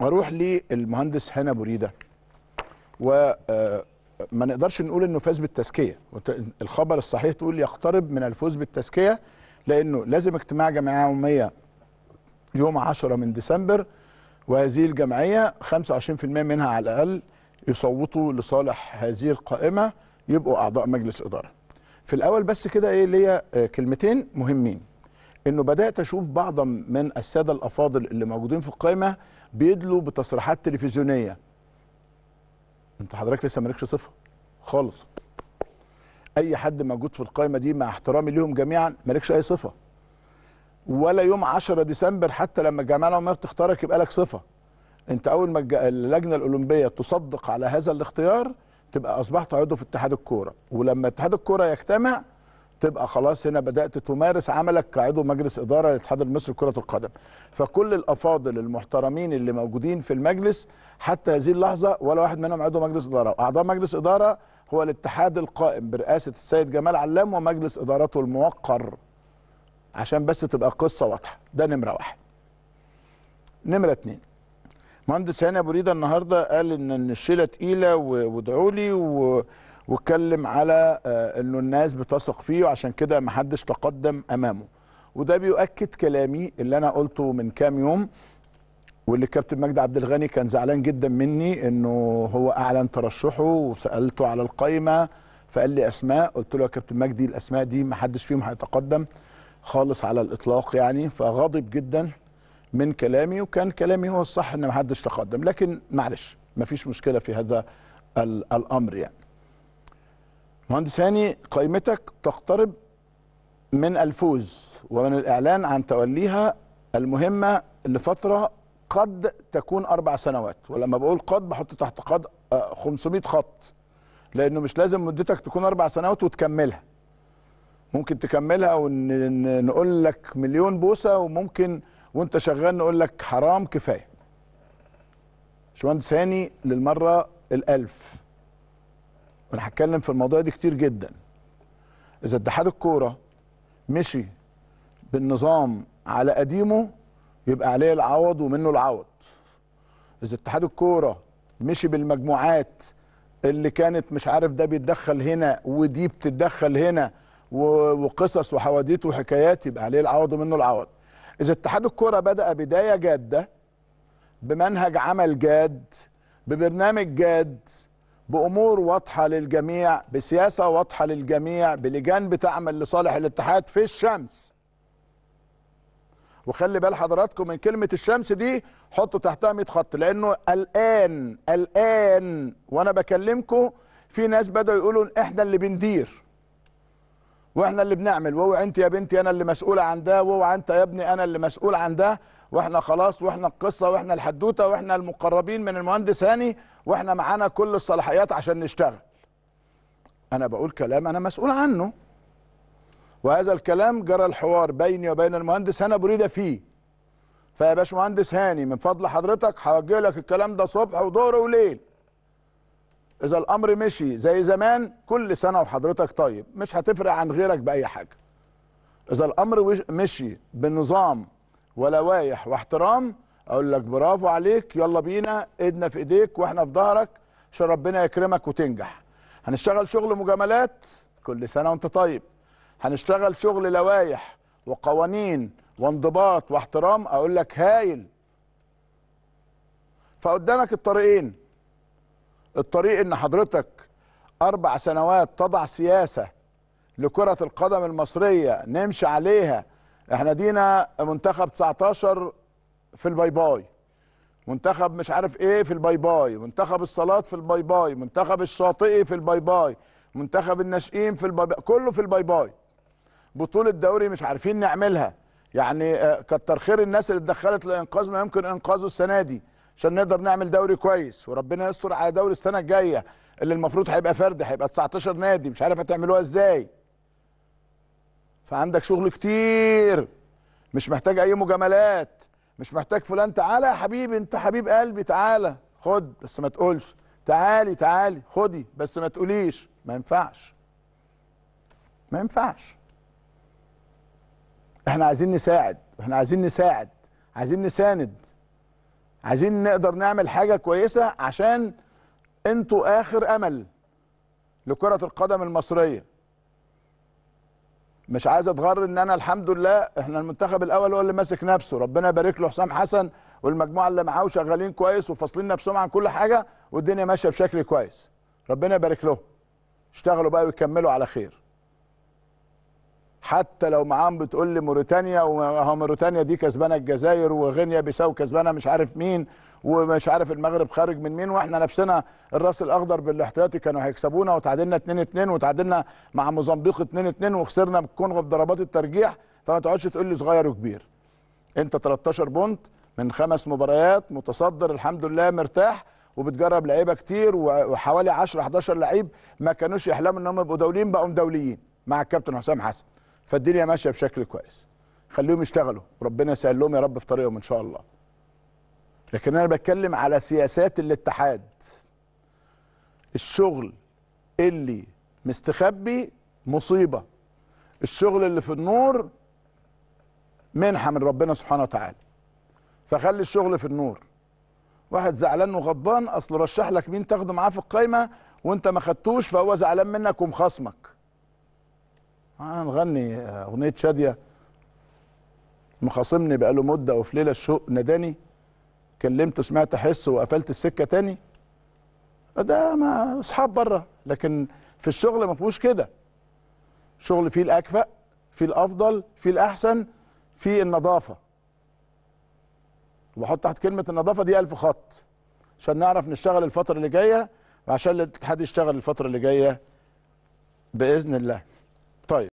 اروح للمهندس هنا بريده وما آه، نقدرش نقول انه فاز بالتزكيه الخبر الصحيح تقول يقترب من الفوز بالتزكيه لانه لازم اجتماع جمعيه عموميه يوم 10 من ديسمبر وهذه الجمعيه 25% منها على الاقل يصوتوا لصالح هذه القائمه يبقوا اعضاء مجلس اداره. في الاول بس كده ايه ليا آه، كلمتين مهمين. انه بدات اشوف بعض من الساده الافاضل اللي موجودين في القائمه بيدلوا بتصريحات تلفزيونيه انت حضرتك لسه مالكش صفه خالص اي حد موجود في القائمه دي مع احترامي ليهم جميعا مالكش اي صفه ولا يوم 10 ديسمبر حتى لما الجمعيه العموميه بتختارك يبقى لك صفه انت اول ما اللجنه الاولمبيه تصدق على هذا الاختيار تبقى اصبحت عضو في اتحاد الكوره ولما اتحاد الكوره يجتمع تبقى خلاص هنا بدات تمارس عملك كعضو مجلس اداره للاتحاد المصري لكره القدم فكل الافاضل المحترمين اللي موجودين في المجلس حتى هذه اللحظه ولا واحد منهم عضو مجلس اداره واعضاء مجلس اداره هو الاتحاد القائم برئاسه السيد جمال علام ومجلس ادارته الموقر عشان بس تبقى قصه واضحه ده نمره واحد نمره اتنين مهندس هاني ابو ريده النهارده قال ان الشيله تقيله وادعوا لي و... واتكلم على آه، انه الناس بتثق فيه وعشان كده ما حدش تقدم امامه وده بيؤكد كلامي اللي انا قلته من كام يوم واللي كابتن مجدي عبد الغني كان زعلان جدا مني انه هو اعلن ترشحه وسالته على القايمه فقال لي اسماء قلت له يا كابتن مجدي الاسماء دي ما حدش فيهم هيتقدم خالص على الاطلاق يعني فغضب جدا من كلامي وكان كلامي هو الصح ان ما حدش تقدم لكن معلش ما فيش مشكله في هذا الامر يعني مهندس هاني قائمتك تقترب من الفوز ومن الإعلان عن توليها المهمة لفترة قد تكون أربع سنوات ولما بقول قد بحط تحت قد 500 آه، خط لأنه مش لازم مدتك تكون أربع سنوات وتكملها ممكن تكملها ونقول لك مليون بوسة وممكن وانت شغال نقول لك حرام كفاية باشمهندس هاني للمرة الألف وانا هتكلم في الموضوع دي كتير جدا اذا اتحاد الكوره مشي بالنظام على قديمه يبقى عليه العوض ومنه العوض اذا اتحاد الكوره مشي بالمجموعات اللي كانت مش عارف ده بيتدخل هنا ودي بتتدخل هنا وقصص وحواديت وحكايات يبقى عليه العوض ومنه العوض اذا اتحاد الكوره بدا بدايه جاده بمنهج عمل جاد ببرنامج جاد بامور واضحه للجميع بسياسه واضحه للجميع بلجان بتعمل لصالح الاتحاد في الشمس وخلي بال حضراتكم من كلمه الشمس دي حطوا تحتها 100 خط لانه الان الان وانا بكلمكم في ناس بداوا يقولوا احنا اللي بندير واحنا اللي بنعمل وهو انت يا بنتي انا اللي مسؤول عن ده وهو انت يا ابني انا اللي مسؤول عن ده واحنا خلاص واحنا القصه واحنا الحدوته واحنا المقربين من المهندس هاني واحنا معانا كل الصلاحيات عشان نشتغل انا بقول كلام انا مسؤول عنه وهذا الكلام جرى الحوار بيني وبين المهندس هاني ابو ريده فيه فيا باشمهندس هاني من فضل حضرتك هوجه لك الكلام ده صبح وظهر وليل اذا الامر مشي زي زمان كل سنه وحضرتك طيب مش هتفرق عن غيرك باي حاجه اذا الامر مشي بنظام ولوايح واحترام اقول لك برافو عليك يلا بينا ايدنا في ايديك واحنا في ظهرك عشان ربنا يكرمك وتنجح هنشتغل شغل مجاملات كل سنه وانت طيب هنشتغل شغل لوايح وقوانين وانضباط واحترام اقول لك هايل فقدامك الطريقين الطريق ان حضرتك اربع سنوات تضع سياسه لكره القدم المصريه نمشي عليها احنا دينا منتخب 19 في الباي باي منتخب مش عارف ايه في الباي باي منتخب الصالات في الباي باي منتخب الشاطئي في الباي باي منتخب الناشئين في الباي باي كله في الباي باي بطوله دوري مش عارفين نعملها يعني آه، كتر خير الناس اللي اتدخلت لانقاذ ما يمكن انقاذه السنه دي عشان نقدر نعمل دوري كويس وربنا يستر على دوري السنه الجايه اللي المفروض هيبقى فرد هيبقى 19 نادي مش عارف هتعملوها ازاي فعندك شغل كتير مش محتاج اي مجاملات مش محتاج فلان تعالى يا حبيبي انت حبيب قلبي تعالى خد بس ما تقولش تعالي تعالي خدي بس ما تقوليش ما ينفعش ما ينفعش احنا عايزين نساعد احنا عايزين نساعد عايزين نساند عايزين نقدر نعمل حاجه كويسه عشان انتوا اخر امل لكره القدم المصريه مش عايز اتغر ان انا الحمد لله احنا المنتخب الاول هو اللي ماسك نفسه ربنا يبارك له حسام حسن والمجموعه اللي معاه شغالين كويس وفاصلين نفسهم عن كل حاجه والدنيا ماشيه بشكل كويس ربنا يبارك لهم اشتغلوا بقى ويكملوا على خير حتى لو معاهم بتقول لي موريتانيا وهو موريتانيا دي كسبانه الجزائر وغينيا بيساو كسبانه مش عارف مين ومش عارف المغرب خارج من مين واحنا نفسنا الراس الاخضر بالاحتياطي كانوا هيكسبونا وتعادلنا 2 2 وتعادلنا مع موزمبيق 2 2 وخسرنا بالكونغو بضربات الترجيح فما تقعدش تقول لي صغير وكبير انت 13 بونت من خمس مباريات متصدر الحمد لله مرتاح وبتجرب لعيبه كتير وحوالي 10 11 لعيب ما كانوش يحلموا انهم يبقوا دوليين بقوا دوليين مع الكابتن حسام حسن فالدنيا ماشيه بشكل كويس خليهم يشتغلوا ربنا يسهل لهم يا رب في طريقهم ان شاء الله لكن انا بتكلم على سياسات الاتحاد الشغل اللي مستخبي مصيبه الشغل اللي في النور منحه من ربنا سبحانه وتعالى فخلي الشغل في النور واحد زعلان وغضبان اصل رشح لك مين تاخده معاه في القايمه وانت ما خدتوش فهو زعلان منك ومخصمك هنغني اغنيه شاديه مخاصمني بقاله مده وفي ليله الشوق ناداني كلمته سمعت احس وقفلت السكه تاني ده ما اصحاب بره لكن في الشغل ما فيهوش كده شغل فيه الاكفأ فيه الافضل فيه الاحسن فيه النظافه وبحط تحت كلمه النظافه دي ألف خط عشان نعرف نشتغل الفتره اللي جايه وعشان الاتحاد يشتغل الفتره اللي جايه باذن الله Xitoy